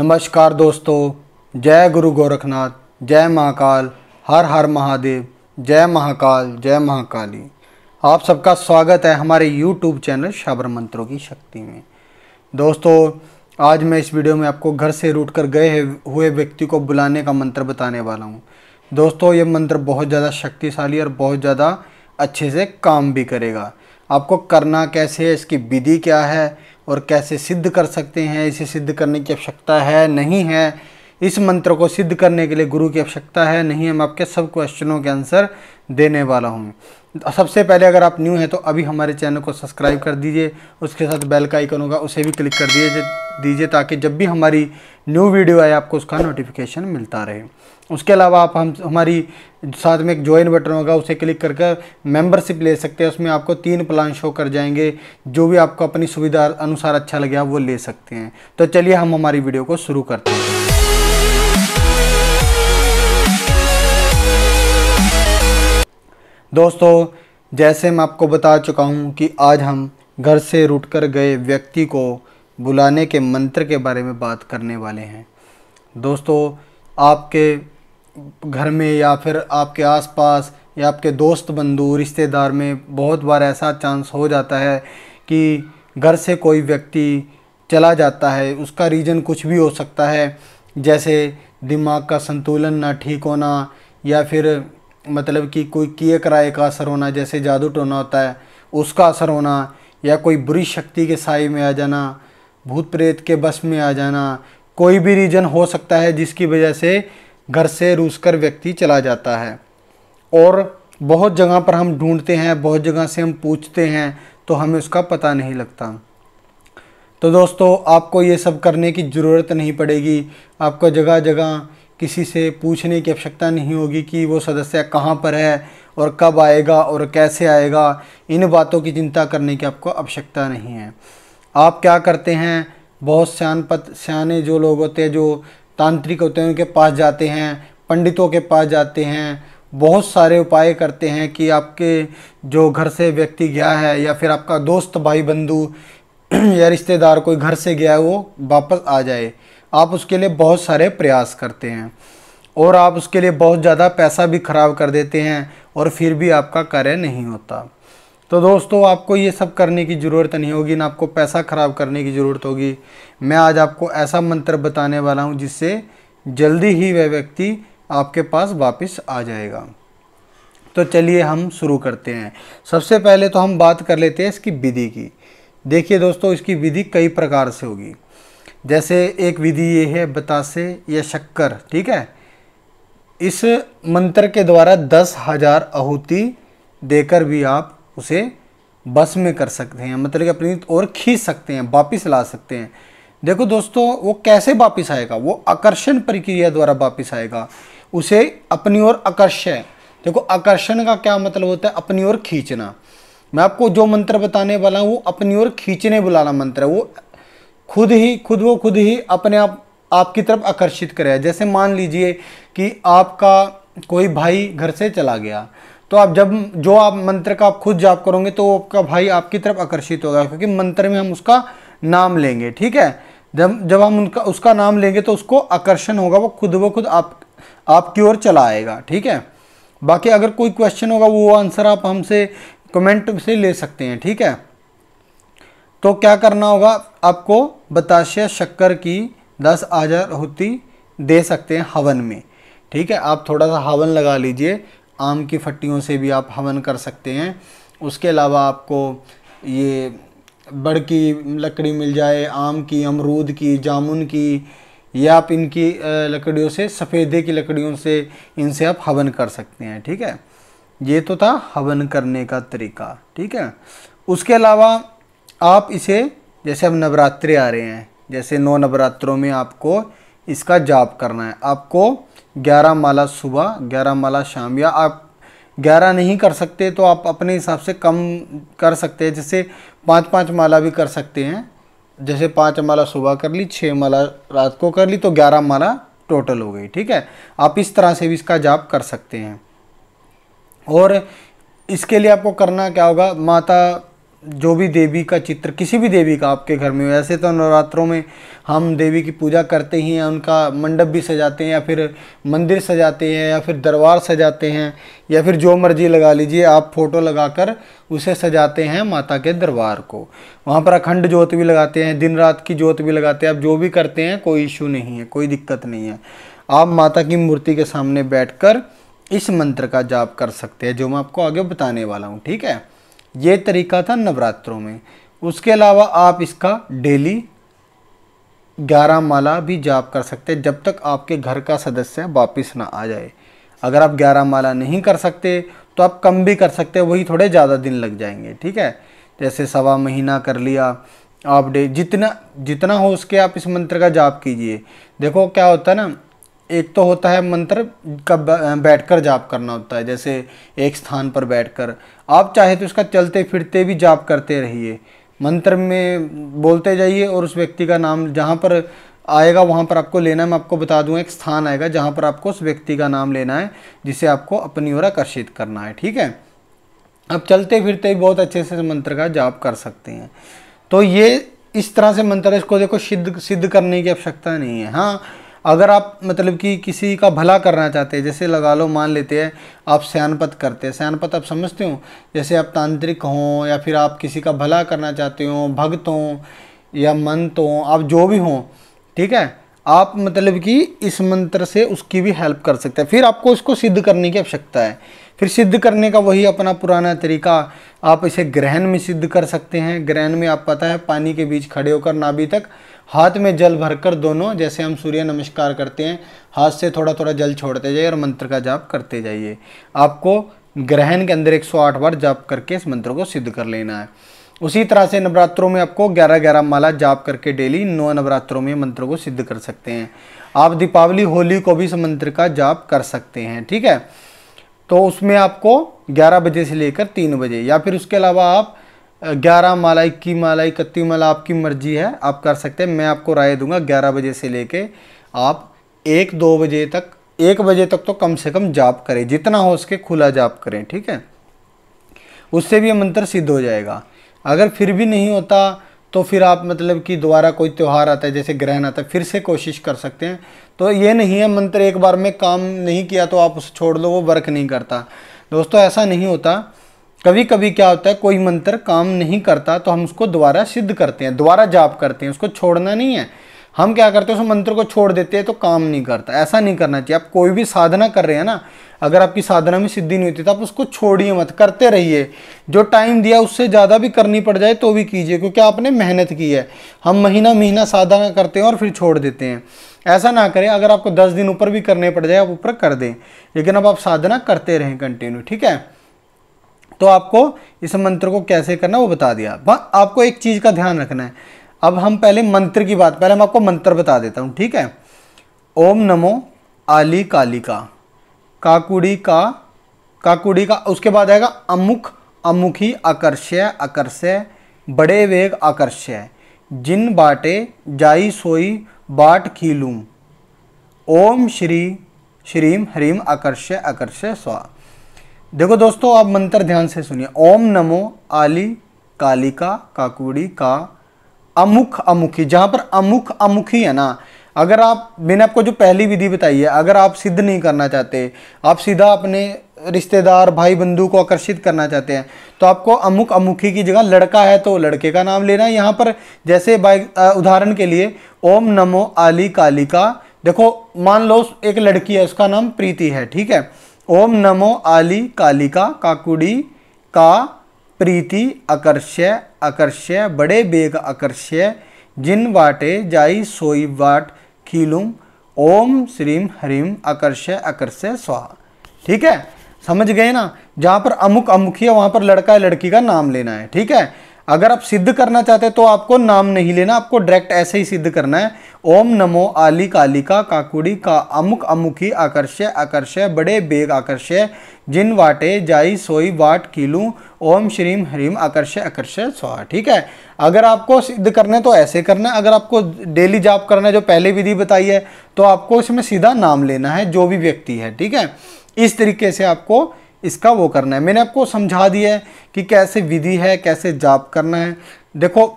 नमस्कार दोस्तों जय गुरु गोरखनाथ जय महाकाल हर हर महादेव जय महाकाल जय महाकाली आप सबका स्वागत है हमारे YouTube चैनल शबर मंत्रों की शक्ति में दोस्तों आज मैं इस वीडियो में आपको घर से रूट कर गए हुए व्यक्ति को बुलाने का मंत्र बताने वाला हूँ दोस्तों ये मंत्र बहुत ज़्यादा शक्तिशाली और बहुत ज़्यादा अच्छे से काम भी करेगा आपको करना कैसे है इसकी विधि क्या है और कैसे सिद्ध कर सकते हैं इसे सिद्ध करने की आवश्यकता है नहीं है इस मंत्र को सिद्ध करने के लिए गुरु की आवश्यकता है नहीं हम आपके सब क्वेश्चनों के आंसर देने वाला हूँ सबसे पहले अगर आप न्यू हैं तो अभी हमारे चैनल को सब्सक्राइब कर दीजिए उसके साथ बेल का आइकन होगा उसे भी क्लिक कर दीजिए दीजिए ताकि जब भी हमारी न्यू वीडियो आए आपको उसका नोटिफिकेशन मिलता रहे उसके अलावा आप हम हमारी साथ में एक ज्वाइन बटन होगा उसे क्लिक करके मेंबरशिप ले सकते हैं उसमें आपको तीन प्लान शो कर जाएंगे जो भी आपको अपनी सुविधा अनुसार अच्छा लगे आप वो ले सकते हैं तो चलिए हम हमारी वीडियो को शुरू करते हैं दोस्तों जैसे मैं आपको बता चुका हूँ कि आज हम घर से रुट कर गए व्यक्ति को बुलाने के मंत्र के बारे में बात करने वाले हैं दोस्तों आपके घर में या फिर आपके आसपास या आपके दोस्त बंधु रिश्तेदार में बहुत बार ऐसा चांस हो जाता है कि घर से कोई व्यक्ति चला जाता है उसका रीज़न कुछ भी हो सकता है जैसे दिमाग का संतुलन ना ठीक होना या फिर मतलब कि कोई किए कराए का असर होना जैसे जादू टोना होता है उसका असर होना या कोई बुरी शक्ति के साय में आ जाना भूत प्रेत के बस में आ जाना कोई भी रीजन हो सकता है जिसकी वजह से घर से रूस कर व्यक्ति चला जाता है और बहुत जगह पर हम ढूंढते हैं बहुत जगह से हम पूछते हैं तो हमें उसका पता नहीं लगता तो दोस्तों आपको ये सब करने की ज़रूरत नहीं पड़ेगी आपको जगह जगह किसी से पूछने की आवश्यकता नहीं होगी कि वो सदस्य कहाँ पर है और कब आएगा और कैसे आएगा इन बातों की चिंता करने की आपको आवश्यकता नहीं है आप क्या करते हैं बहुत स्यान पत सियाने जो लोग होते हैं जो तांत्रिक होते हैं उनके पास जाते हैं पंडितों के पास जाते हैं बहुत सारे उपाय करते हैं कि आपके जो घर से व्यक्ति गया है या फिर आपका दोस्त भाई बंधु या रिश्तेदार कोई घर से गया है वो वापस आ जाए आप उसके लिए बहुत सारे प्रयास करते हैं और आप उसके लिए बहुत ज़्यादा पैसा भी खराब कर देते हैं और फिर भी आपका कार्य नहीं होता तो दोस्तों आपको ये सब करने की ज़रूरत नहीं होगी ना आपको पैसा ख़राब करने की ज़रूरत होगी मैं आज आपको ऐसा मंत्र बताने वाला हूँ जिससे जल्दी ही वह व्यक्ति आपके पास वापस आ जाएगा तो चलिए हम शुरू करते हैं सबसे पहले तो हम बात कर लेते हैं इसकी विधि की देखिए दोस्तों इसकी विधि कई प्रकार से होगी जैसे एक विधि ये है बतासे या शक्कर ठीक है इस मंत्र के द्वारा दस हजार आहूति देकर भी आप उसे बस में कर सकते हैं मतलब कि अपनी और खींच सकते हैं वापस ला सकते हैं देखो दोस्तों वो कैसे वापस आएगा वो आकर्षण प्रक्रिया द्वारा वापस आएगा उसे अपनी ओर आकर्षण देखो आकर्षण का क्या मतलब होता है अपनी ओर खींचना मैं आपको जो मंत्र बताने वाला हूँ वो अपनी ओर खींचने बुलाना मंत्र है वो खुद ही खुद वो खुद ही अपने आप आपकी तरफ आकर्षित करे जैसे मान लीजिए कि आपका कोई भाई घर से चला गया तो आप जब जो आप मंत्र का आप खुद जाप करोगे तो आपका भाई आपकी तरफ आकर्षित होगा क्योंकि मंत्र में हम उसका नाम लेंगे ठीक है जब जब हम उनका उसका नाम लेंगे तो उसको आकर्षण होगा वो खुद ब खुद आप आपकी ओर चला आएगा ठीक है बाकी अगर कोई क्वेश्चन होगा वो आंसर आप हमसे कमेंट से ले सकते हैं ठीक है तो क्या करना होगा आपको बताशय शक्कर की दस हजार आहुति दे सकते हैं हवन में ठीक है आप थोड़ा सा हवन लगा लीजिए आम की फट्टियों से भी आप हवन कर सकते हैं उसके अलावा आपको ये बड़ की लकड़ी मिल जाए आम की अमरूद की जामुन की या आप इनकी लकड़ियों से सफ़ेदे की लकड़ियों से इनसे आप हवन कर सकते हैं ठीक है ये तो था हवन करने का तरीका ठीक है उसके अलावा आप इसे जैसे अब नवरात्रि आ रहे हैं जैसे नौ नवरात्रों में आपको इसका जाप करना है आपको ग्यारह माला सुबह ग्यारह माला शाम या आप ग्यारह नहीं कर सकते तो आप अपने हिसाब से कम कर सकते हैं जैसे पाँच पाँच माला भी कर सकते हैं जैसे पाँच माला सुबह कर ली छः माला रात को कर ली तो ग्यारह माला टोटल हो गई ठीक है आप इस तरह से भी इसका जाप कर सकते हैं और इसके लिए आपको करना क्या होगा माता जो भी देवी का चित्र किसी भी देवी का आपके घर में हो ऐसे तो नवरात्रों में हम देवी की पूजा करते ही हैं उनका मंडप भी सजाते हैं या फिर मंदिर सजाते हैं या फिर दरबार सजाते हैं या फिर जो मर्जी लगा लीजिए आप फ़ोटो लगाकर उसे सजाते हैं माता के दरबार को वहाँ पर अखंड जोत भी लगाते हैं दिन रात की जोत भी लगाते हैं आप जो भी करते हैं कोई इशू नहीं है कोई दिक्कत नहीं है आप माता की मूर्ति के सामने बैठ कर इस मंत्र का जाप कर सकते हैं जो मैं आपको आगे बताने वाला हूँ ठीक है ये तरीका था नवरात्रों में उसके अलावा आप इसका डेली ग्यारह माला भी जाप कर सकते हैं जब तक आपके घर का सदस्य वापस ना आ जाए अगर आप ग्यारह माला नहीं कर सकते तो आप कम भी कर सकते हैं वही थोड़े ज़्यादा दिन लग जाएंगे ठीक है जैसे सवा महीना कर लिया आप डे जितना जितना हो उसके आप इस मंत्र का जाप कीजिए देखो क्या होता है ना एक तो होता है मंत्र का बैठकर जाप करना होता है जैसे एक स्थान पर बैठकर आप चाहे तो इसका चलते फिरते भी जाप करते रहिए मंत्र में बोलते जाइए और उस व्यक्ति का नाम जहाँ पर आएगा वहाँ पर आपको लेना है मैं आपको बता दूँ एक स्थान आएगा जहाँ पर आपको उस व्यक्ति का नाम लेना है जिसे आपको अपनी ओर आकर्षित करना है ठीक है आप चलते फिरते भी बहुत अच्छे से मंत्र का जाप कर सकते हैं तो ये इस तरह से मंत्र इसको देखो सिद्ध सिद्ध करने की आवश्यकता नहीं है हाँ अगर आप मतलब कि किसी का भला करना चाहते हैं जैसे लगा लो मान लेते हैं आप सयानपत करते हैं सयानपत आप समझते हो जैसे आप तांत्रिक हों या फिर आप किसी का भला करना चाहते हो भक्त हों या मंत हों आप जो भी हों ठीक है आप मतलब कि इस मंत्र से उसकी भी हेल्प कर सकते हैं फिर आपको इसको सिद्ध करने की आवश्यकता है फिर सिद्ध करने का वही अपना पुराना तरीका आप इसे ग्रहण में सिद्ध कर सकते हैं ग्रहण में आप पता है पानी के बीच खड़े होकर नाभि तक हाथ में जल भरकर दोनों जैसे हम सूर्य नमस्कार करते हैं हाथ से थोड़ा थोड़ा जल छोड़ते जाइए और मंत्र का जाप करते जाइए आपको ग्रहण के अंदर 108 बार जाप करके इस मंत्र को सिद्ध कर लेना है उसी तरह से नवरात्रों में आपको 11 11 माला जाप करके डेली नौ नवरात्रों में मंत्र को सिद्ध कर सकते हैं आप दीपावली होली को भी इस मंत्र का जाप कर सकते हैं ठीक है तो उसमें आपको 11 बजे से लेकर 3 बजे या फिर उसके अलावा आप ग्यारह माला इक्की माला इकतीस माला आपकी मर्जी है आप कर सकते हैं मैं आपको राय दूंगा ग्यारह बजे से लेके आप एक दो बजे तक एक बजे तक तो कम से कम जाप करें जितना हो सके खुला जाप करें ठीक है उससे भी मंत्र सिद्ध हो जाएगा अगर फिर भी नहीं होता तो फिर आप मतलब कि दोबारा कोई त्यौहार आता है जैसे ग्रहण आता है फिर से कोशिश कर सकते हैं तो ये नहीं है मंत्र एक बार में काम नहीं किया तो आप उसे छोड़ दो वो वर्क नहीं करता दोस्तों ऐसा नहीं होता कभी कभी क्या होता है कोई मंत्र काम नहीं करता तो हम उसको दोबारा सिद्ध करते हैं दोबारा जाप करते हैं उसको छोड़ना नहीं है हम क्या करते हैं उस मंत्र को छोड़ देते हैं तो काम नहीं करता ऐसा नहीं करना चाहिए आप कोई भी साधना कर रहे हैं ना अगर आपकी साधना में सिद्धि नहीं होती तो आप उसको छोड़िए मत करते रहिए जो टाइम दिया उससे ज़्यादा भी करनी पड़ जाए तो भी कीजिए क्योंकि आपने मेहनत की है हम महीना महीना साधना करते हैं और फिर छोड़ देते हैं ऐसा ना करें अगर आपको दस दिन ऊपर भी करने पड़ जाए आप ऊपर कर दें लेकिन अब आप साधना करते रहें कंटिन्यू ठीक है तो आपको इस मंत्र को कैसे करना वो बता दिया आपको एक चीज़ का ध्यान रखना है अब हम पहले मंत्र की बात पहले मैं आपको मंत्र बता देता हूँ ठीक है ओम नमो आली काली का काकुड़ी का काकुड़ी का उसके बाद आएगा अमुख अमुखी आकर्षय आकर्षय बड़े वेग आकर्षय जिन बाटे जाई सोई बाट खीलूम ओम श्री श्रीम हरीम आकर्षय आकर्षय स्वा देखो दोस्तों आप मंत्र ध्यान से सुनिए ओम नमो आली कालिका काकुड़ी का अमुख अमुखी जहाँ पर अमुख अमुखी है ना अगर आप मैंने आपको जो पहली विधि बताई है अगर आप सिद्ध नहीं करना चाहते आप सीधा अपने रिश्तेदार भाई बंधु को आकर्षित करना चाहते हैं तो आपको अमुक अमुखी की जगह लड़का है तो लड़के का नाम लेना है यहाँ पर जैसे बाई उदाहरण के लिए ओम नमो आली कालिका देखो मान लो एक लड़की है उसका नाम प्रीति है ठीक है ओम नमो आली कालिका काकुड़ी का प्रीति आकर्ष्य आकर्ष्य बड़े बेग आकर्ष्य जिन वाटे जाई सोई वाट खीलूम ओम श्रीम हरिम आकर्ष्य आकर्ष्य स्वाहा ठीक है समझ गए ना जहाँ पर अमुक अमुखी है वहाँ पर लड़का या लड़की का नाम लेना है ठीक है अगर आप सिद्ध करना चाहते हैं तो आपको नाम नहीं लेना आपको डायरेक्ट ऐसे ही सिद्ध करना है ओम नमो आली कालिका काकुड़ी का अमुक अमुखी आकर्षय आकर्ष्य बड़े बेग आकर्ष्य जिन वाटे जाई सोई वाट किलू ओम श्रीम हरीम आकर्षय आकर्षय स्वाहा ठीक है अगर आपको सिद्ध करना है तो ऐसे करना है अगर आपको डेली जाप करना है जो पहले विधि बताई है तो आपको इसमें सीधा नाम लेना है जो भी व्यक्ति है ठीक है इस तरीके से आपको इसका वो करना है मैंने आपको समझा दिया है कि कैसे विधि है कैसे जाप करना है देखो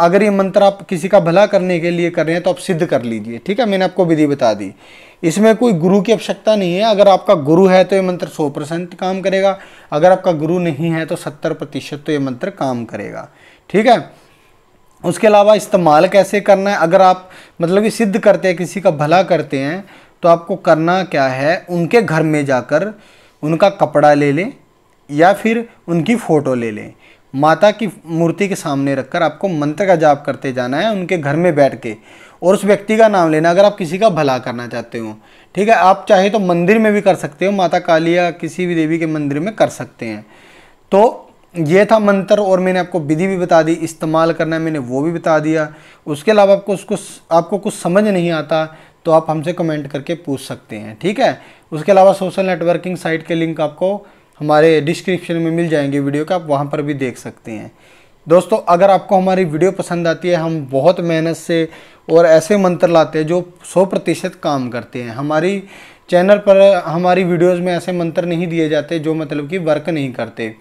अगर ये मंत्र आप किसी का भला करने के लिए कर रहे हैं तो आप सिद्ध कर लीजिए ठीक है मैंने आपको विधि बता दी इसमें कोई गुरु की आवश्यकता नहीं है अगर आपका गुरु है तो ये मंत्र 100 परसेंट काम करेगा अगर आपका गुरु नहीं है तो 70 प्रतिशत तो ये मंत्र काम करेगा ठीक है उसके अलावा इस्तेमाल कैसे करना है अगर आप मतलब कि सिद्ध करते हैं किसी का भला करते हैं तो आपको करना क्या है उनके घर में जाकर उनका कपड़ा ले लें या फिर उनकी फ़ोटो ले लें माता की मूर्ति के सामने रखकर आपको मंत्र का जाप करते जाना है उनके घर में बैठ के और उस व्यक्ति का नाम लेना अगर आप किसी का भला करना चाहते हो ठीक है आप चाहे तो मंदिर में भी कर सकते हो माता काली या किसी भी देवी के मंदिर में कर सकते हैं तो ये था मंत्र और मैंने आपको विधि भी बता दी इस्तेमाल करना मैंने वो भी बता दिया उसके अलावा आपको उसको आपको कुछ समझ नहीं आता तो आप हमसे कमेंट करके पूछ सकते हैं ठीक है उसके अलावा सोशल नेटवर्किंग साइट के लिंक आपको हमारे डिस्क्रिप्शन में मिल जाएंगे वीडियो के आप वहाँ पर भी देख सकते हैं दोस्तों अगर आपको हमारी वीडियो पसंद आती है हम बहुत मेहनत से और ऐसे मंत्र लाते हैं जो सौ प्रतिशत काम करते हैं हमारी चैनल पर हमारी वीडियोस में ऐसे मंत्र नहीं दिए जाते जो मतलब कि वर्क नहीं करते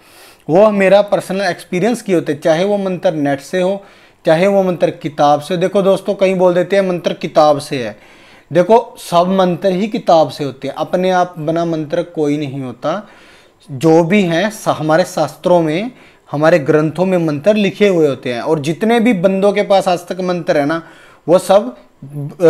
वो मेरा पर्सनल एक्सपीरियंस की होते चाहे वो मंत्र नेट से हो चाहे वो मंत्र किताब से देखो दोस्तों कहीं बोल देते हैं मंत्र किताब से है देखो सब मंत्र ही किताब से होते हैं अपने आप बना मंत्र कोई नहीं होता जो भी हैं हमारे शास्त्रों में हमारे ग्रंथों में मंत्र लिखे हुए होते हैं और जितने भी बंदों के पास आज तक मंत्र है ना वो सब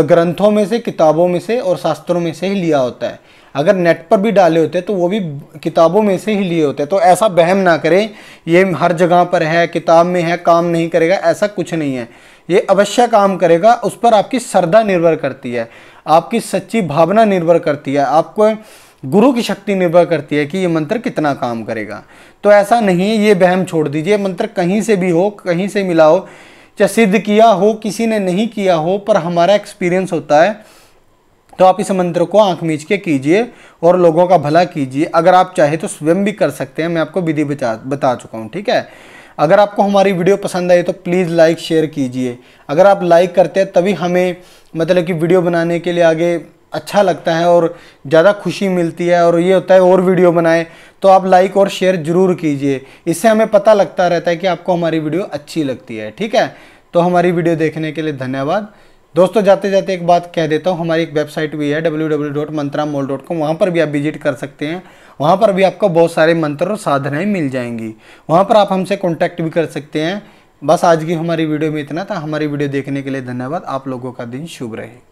ग्रंथों में से किताबों में से और शास्त्रों में से ही लिया होता है अगर नेट पर भी डाले होते तो वो भी किताबों में से ही लिए होते तो ऐसा बहम ना करें ये हर जगह पर है किताब में है काम नहीं करेगा ऐसा कुछ नहीं है ये अवश्य काम करेगा उस पर आपकी श्रद्धा निर्भर करती है आपकी सच्ची भावना निर्भर करती है आपको गुरु की शक्ति निर्भर करती है कि ये मंत्र कितना काम करेगा तो ऐसा नहीं है ये बहम छोड़ दीजिए मंत्र कहीं से भी हो कहीं से मिला हो चाहे सिद्ध किया हो किसी ने नहीं किया हो पर हमारा एक्सपीरियंस होता है तो आप इस मंत्र को आंख मीच के कीजिए और लोगों का भला कीजिए अगर आप चाहे तो स्वयं भी कर सकते हैं मैं आपको विधि बता बता चुका हूँ ठीक है अगर आपको हमारी वीडियो पसंद आई तो प्लीज़ लाइक शेयर कीजिए अगर आप लाइक करते हैं तभी हमें मतलब कि वीडियो बनाने के लिए आगे अच्छा लगता है और ज़्यादा खुशी मिलती है और ये होता है और वीडियो बनाए तो आप लाइक और शेयर ज़रूर कीजिए इससे हमें पता लगता रहता है कि आपको हमारी वीडियो अच्छी लगती है ठीक है तो हमारी वीडियो देखने के लिए धन्यवाद दोस्तों जाते जाते एक बात कह देता हूँ हमारी एक वेबसाइट भी है W W dot Mantra Mall dot com वहाँ पर भी आप विजिट कर सकते हैं वहाँ पर भी आपको बहुत सारे मंत्र और साधनाएँ मिल जाएंगी वहाँ पर आप हमसे कॉन्टैक्ट भी कर सकते हैं बस आज की हमारी वीडियो में इतना था हमारी वीडियो देखने के लिए धन्यवाद आप लोगों का दिन शुभ रहे